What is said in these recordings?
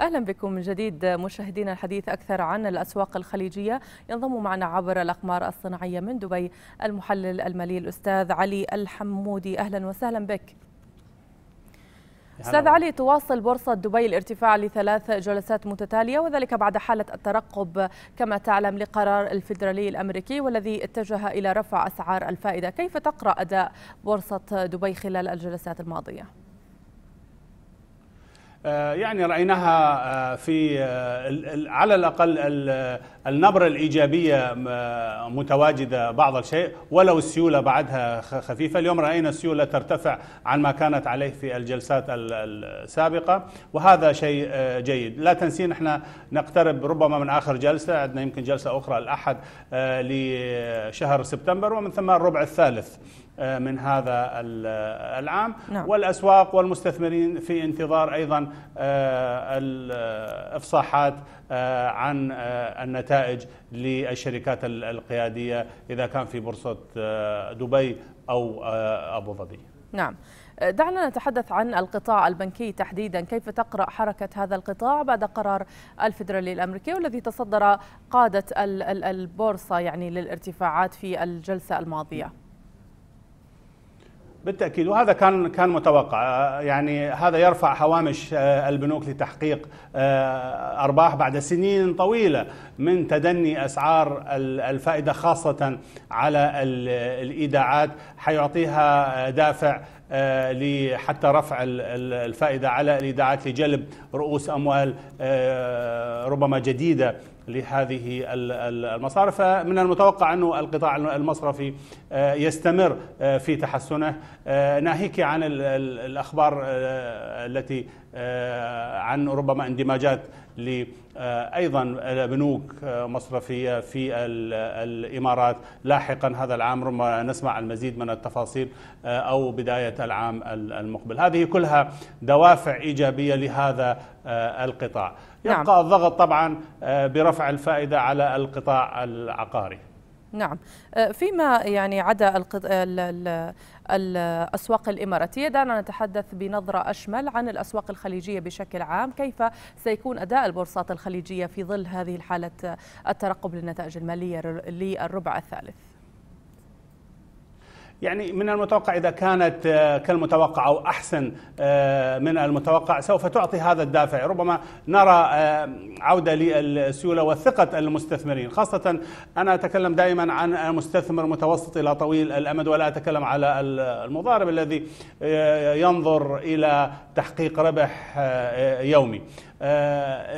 أهلا بكم من جديد مشاهدينا الحديث أكثر عن الأسواق الخليجية ينضم معنا عبر الأقمار الصناعية من دبي المحلل المالي الأستاذ علي الحمودي أهلا وسهلا بك استاذ علي تواصل بورصه دبي الارتفاع لثلاث جلسات متتاليه وذلك بعد حاله الترقب كما تعلم لقرار الفيدرالي الامريكي والذي اتجه الى رفع اسعار الفائده، كيف تقرا اداء بورصه دبي خلال الجلسات الماضيه؟ آه، يعني رايناها آه، في آه، على الاقل النبره الايجابيه متواجده بعض الشيء ولو السيوله بعدها خفيفه اليوم راينا السيوله ترتفع عن ما كانت عليه في الجلسات السابقه وهذا شيء جيد لا تنسين احنا نقترب ربما من اخر جلسه عندنا يمكن جلسه اخرى الاحد لشهر سبتمبر ومن ثم الربع الثالث آه، من هذا آه، العام نعم. والأسواق والمستثمرين في انتظار أيضا آه، الإفصاحات عن النتائج للشركات القيادية إذا كان في بورصة دبي أو أبو ظبي نعم دعنا نتحدث عن القطاع البنكي تحديدا كيف تقرأ حركة هذا القطاع بعد قرار الفيدرالي الأمريكي والذي تصدر قادة البورصة يعني للارتفاعات في الجلسة الماضية بالتاكيد وهذا كان كان متوقع يعني هذا يرفع هوامش آه، البنوك لتحقيق آه، ارباح بعد سنين طويله من تدني اسعار الفائده خاصه على الايداعات حيعطيها آه، دافع آه، لحتى رفع الفائدة على الإيداعات لجلب رؤوس أموال آه، ربما جديدة لهذه المصارف فمن المتوقع أن القطاع المصرفي آه، يستمر في تحسنه ناهيك عن الأخبار التي عن ربما اندماجات ايضا بنوك مصرفيه في الامارات لاحقا هذا العام ربما نسمع المزيد من التفاصيل آه، او بدايه العام المقبل، هذه كلها دوافع ايجابيه لهذا آه، القطاع. نعم. يبقى نعم. الضغط طبعا آه، برفع الفائده على القطاع العقاري. نعم فيما يعني عدا الأسواق الإماراتية دعنا نتحدث بنظرة أشمل عن الأسواق الخليجية بشكل عام كيف سيكون أداء البورصات الخليجية في ظل هذه الحالة الترقب للنتائج المالية للربع الثالث يعني من المتوقع إذا كانت آه، كالمتوقع أو أحسن آه، من المتوقع سوف تعطي هذا الدافع ربما نرى آه، عودة للسيولة وثقة المستثمرين خاصة أنا أتكلم دائما عن مستثمر متوسط إلى طويل الأمد ولا أتكلم على المضارب الذي ينظر إلى تحقيق ربح يومي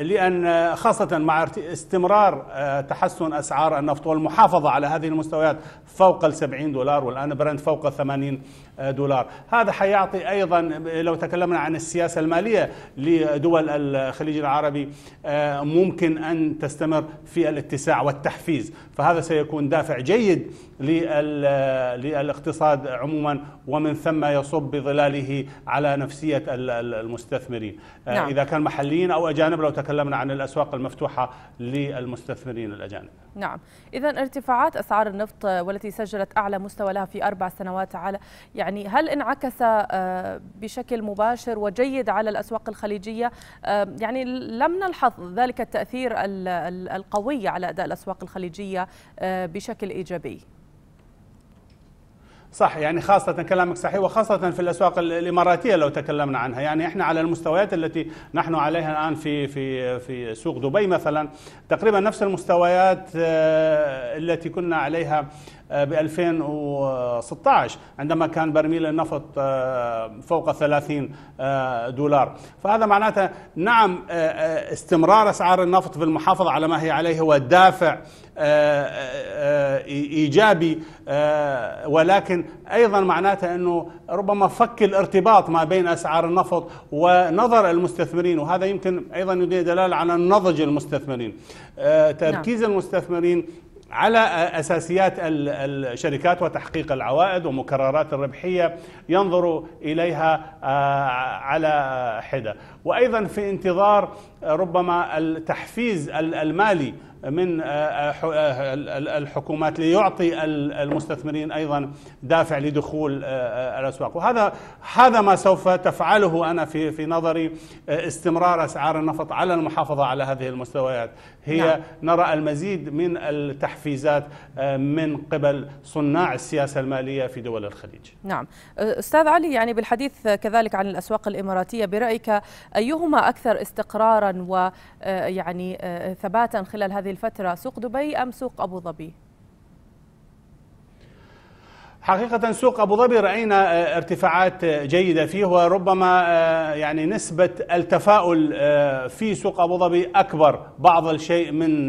لأن خاصة مع استمرار تحسن أسعار النفط والمحافظة على هذه المستويات فوق السبعين دولار والآن برنت البرنت فوق 80 دولار هذا حيعطي أيضا لو تكلمنا عن السياسة المالية لدول الخليج العربي آه، ممكن أن تستمر في الاتساع والتحفيز فهذا سيكون دافع جيد للاقتصاد عموما ومن ثم يصب بظلاله على نفسية المستثمرين آه، نعم. إذا كان محليين أو أجانب لو تكلمنا عن الأسواق المفتوحة للمستثمرين الأجانب نعم إذا ارتفاعات أسعار النفط آه، والتي سجلت أعلى مستوى لها في أربع أربع سنوات على يعني هل انعكس آه، بشكل مباشر وجيد على الأسواق الخليجية يعني لم نلحظ ذلك التأثير القوي على أداء الأسواق الخليجية آه، بشكل إيجابي صح يعني خاصة كلامك صحيح وخاصة في الأسواق الإماراتية لو تكلمنا عنها يعني إحنا على المستويات التي نحن عليها الآن في في في سوق دبي مثلا تقريبا نفس المستويات آه، التي كنا عليها ب 2016 عندما كان برميل النفط آه، فوق 30 آه، دولار فهذا معناته نعم آه، استمرار أسعار النفط في المحافظة على ما هي عليه هو دافع ايجابي ولكن ايضا معناته انه ربما فك الارتباط ما بين اسعار النفط ونظر المستثمرين وهذا يمكن ايضا يدي دلاله على نضج المستثمرين تركيز نعم. المستثمرين على اساسيات الشركات وتحقيق العوائد ومكررات الربحيه ينظر اليها آه، على حده وايضا في انتظار ربما التحفيز المالي من آه، آه، آه، الحكومات ليعطي المستثمرين ايضا دافع لدخول الاسواق وهذا هذا ما سوف تفعله انا في في نظري استمرار اسعار النفط على المحافظه على هذه المستويات هي نعم. نرى المزيد من التحفيزات من قبل صناع السياسه الماليه في دول الخليج نعم استاذ علي يعني بالحديث كذلك عن الاسواق الاماراتيه برايك ايهما اكثر استقرارا ويعني آه، آه، ثباتا خلال هذه الفترة سوق دبي أم سوق أبو ظبي؟ حقيقة سوق أبو ظبي رأينا آه، ارتفاعات جيدة فيه وربما يعني نسبة التفاؤل في سوق أبو ظبي أكبر بعض الشيء من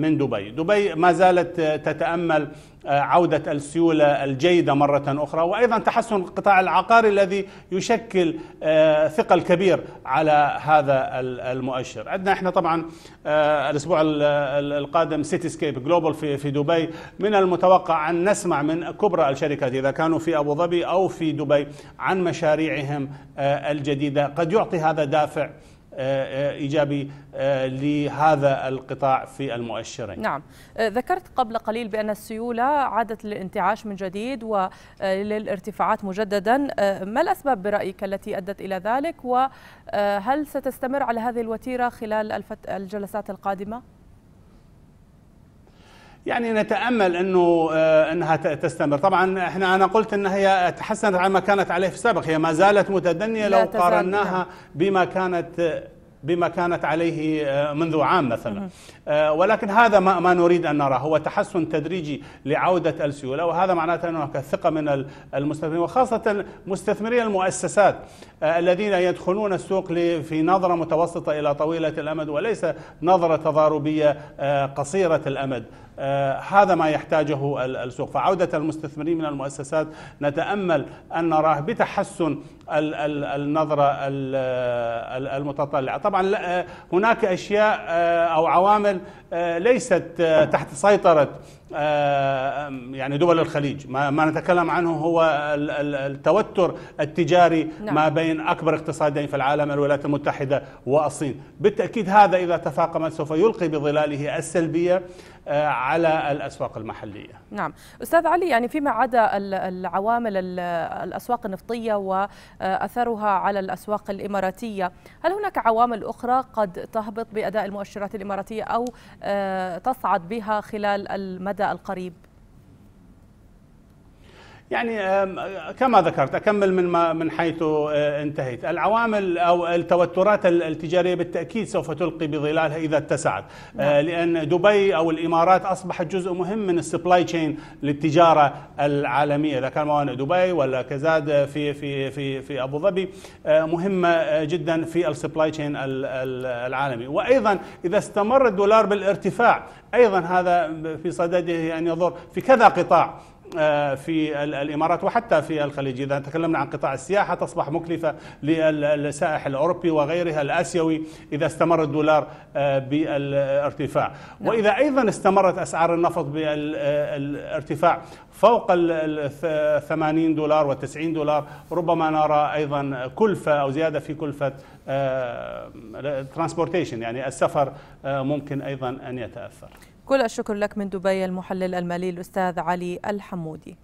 من دبي، دبي ما زالت تتأمل عودة السيولة الجيدة مرة أخرى وأيضا تحسن القطاع العقاري الذي يشكل آه، ثقل كبير على هذا المؤشر عندنا احنا طبعا آه، الأسبوع القادم سيتي سكيب جلوبال في في دبي من المتوقع أن نسمع من كبرى الشركات إذا كانوا في أبو ظبي أو في دبي عن مشاريعهم آه، الجديدة قد يعطي هذا دافع آه، آه، ايجابي آه، لهذا القطاع في المؤشرين. نعم، ذكرت قبل قليل بان السيوله عادت للانتعاش من جديد وللارتفاعات مجددا، ما الاسباب برايك التي ادت الى ذلك وهل ستستمر على هذه الوتيره خلال الجلسات القادمه؟ يعني نتامل انه آه، انها تستمر طبعا احنا انا قلت ان هي تحسنت عما كانت عليه في السابق هي ما زالت متدنيه لو قارناها نعم. بما كانت بما كانت عليه آه، منذ عام مثلا آه، ولكن هذا ما, ما نريد أن نراه هو تحسن تدريجي لعودة السيولة وهذا معناته أن هناك ثقة من المستثمرين وخاصة مستثمري المؤسسات الذين يدخلون السوق في نظرة متوسطة إلى طويلة الأمد وليس نظرة تضاربية قصيرة الأمد آه، هذا ما يحتاجه السوق فعودة المستثمرين من المؤسسات نتأمل أن نراه بتحسن النظرة المتطلعة طبعا آه، هناك أشياء آه، أو عوامل ليست تحت سيطرة آه، يعني دول الخليج ما, ما نتكلم عنه هو التوتر التجاري نعم. ما بين أكبر اقتصادين في العالم الولايات المتحدة والصين بالتأكيد هذا إذا تفاقم سوف يلقي بظلاله السلبية آه، على الأسواق المحلية نعم أستاذ علي يعني فيما عدا العوامل الأسواق النفطية وأثرها على الأسواق الإماراتية هل هناك عوامل أخرى قد تهبط بأداء المؤشرات الإماراتية أو آه، تصعد بها خلال المدى القريب؟ يعني كما ذكرت اكمل من ما من حيث آه، انتهيت، العوامل او التوترات التجاريه بالتاكيد سوف تلقي بظلالها اذا اتسعت، آه، نعم. لان دبي او الامارات اصبحت جزء مهم من السبلاي تشين للتجاره العالميه، اذا كان موانئ دبي ولا كزاد في في في في ابو ظبي آه، مهمه جدا في السبلاي تشين العالمي، وايضا اذا استمر الدولار بالارتفاع، ايضا هذا في صدده ان يضر في كذا قطاع آه، في الامارات وحتى في الخليج اذا تكلمنا عن قطاع السياحه تصبح مكلفه للسائح الاوروبي وغيرها الاسيوي اذا استمر الدولار آه، بالارتفاع نعم. واذا ايضا استمرت اسعار النفط بالارتفاع آه، فوق ال 80 دولار و 90 دولار ربما نرى ايضا كلفه او زياده في كلفه ترانسبورتيشن يعني السفر ممكن ايضا ان يتاثر كل الشكر لك من دبي المحلل المالي الأستاذ علي الحمودي